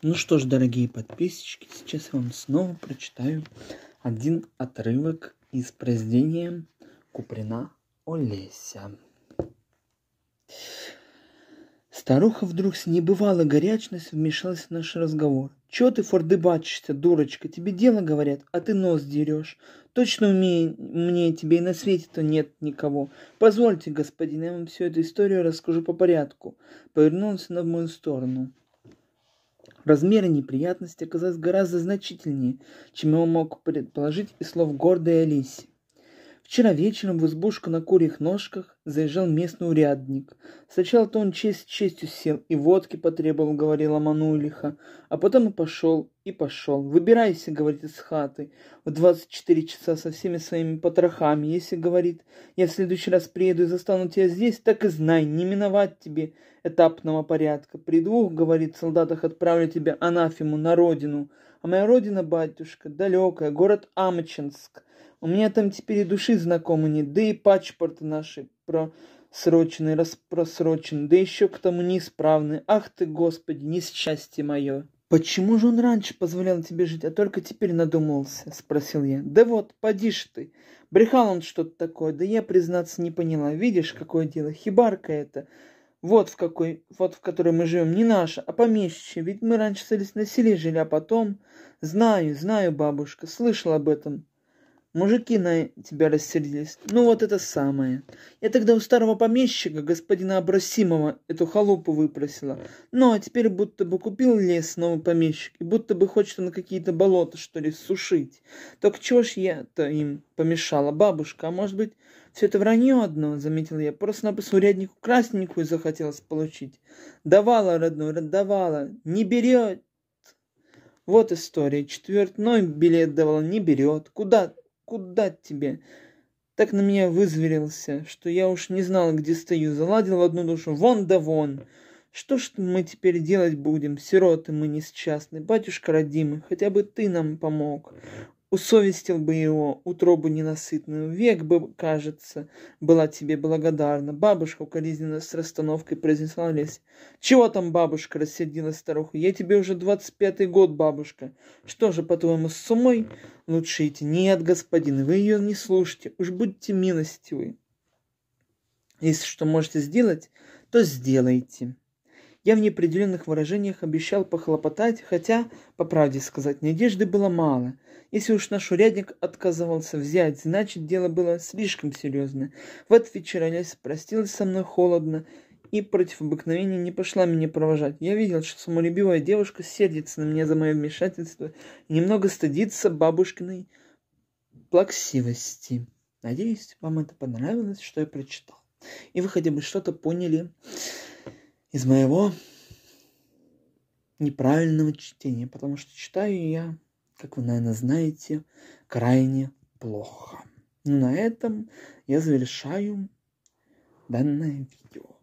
Ну что ж, дорогие подписчики, сейчас я вам снова прочитаю один отрывок из произведения Куприна Олеся. Старуха вдруг с небывалой горячностью вмешалась в наш разговор. «Чё ты фордыбачишься, дурочка? Тебе дело говорят, а ты нос дерешь. Точно умею, мне тебе и на свете-то нет никого. Позвольте, господин, я вам всю эту историю расскажу по порядку». Повернулся на мою сторону. Размеры неприятности оказались гораздо значительнее, чем он мог предположить из слов гордой Алиси. Вчера вечером в избушку на курьих ножках заезжал местный урядник. Сначала-то он честь честью сел и водки потребовал, говорила Мануилиха, а потом и пошел, и пошел. Выбирайся, говорит, из хаты в 24 часа со всеми своими потрохами. Если, говорит, я в следующий раз приеду и застану тебя здесь, так и знай, не миновать тебе этапного порядка. При двух, говорит, солдатах отправлю тебя Анафиму на родину. А моя родина, батюшка, далекая, город Амчинск. У меня там теперь и души знакомы нет, да и пачпорт наши просрочены, распросрочены, да еще к тому неисправный. Ах ты, Господи, несчастье мое!» «Почему же он раньше позволял тебе жить, а только теперь надумался?» — спросил я. «Да вот, поди ж ты. Брехал он что-то такое, да я, признаться, не поняла. Видишь, какое дело, хибарка это. Вот в какой, вот в которой мы живем, не наша, а помещище. Ведь мы раньше на селе жили, а потом... Знаю, знаю, бабушка, слышал об этом. Мужики на тебя рассердились. Ну вот это самое. Я тогда у старого помещика, господина Абросимова, эту халупу выпросила. Ну а теперь будто бы купил лес новый помещик, и будто бы хочет он какие-то болота, что ли, сушить. Так чего ж я-то им помешала, бабушка? А может быть, все это вранье одно, заметил я. Просто-напросто уряднику красненькую захотелось получить. Давала, родной, давала. Не берет. Вот история. Четвертной билет давала, не берет. Куда куда тебе? Так на меня вызверился, что я уж не знал, где стою, заладил в одну душу, вон да вон. Что ж мы теперь делать будем, сироты мы несчастны, батюшка родимый, хотя бы ты нам помог. Усовестил бы его, утробу ненасытную, век бы, кажется, была тебе благодарна. Бабушка укоризненно с расстановкой произнесла Лесь. Чего там, бабушка, рассердилась старуха, я тебе уже двадцать пятый год, бабушка. Что же, по-твоему, с сумой Лучше идти. Нет, господин, вы ее не слушайте, уж будьте милостивы. Если что можете сделать, то сделайте. Я в неопределенных выражениях обещал похлопотать, хотя, по правде сказать, надежды было мало — если уж наш урядник отказывался взять, значит, дело было слишком серьезное. В этот вечер Олеся простилась со мной холодно и против обыкновения не пошла меня провожать. Я видел, что самолюбивая девушка сердится на меня за мое вмешательство и немного стыдится бабушкиной плаксивости. Надеюсь, вам это понравилось, что я прочитал. И вы хотя бы что-то поняли из моего неправильного чтения, потому что читаю я как вы, наверное, знаете, крайне плохо. Ну, на этом я завершаю данное видео.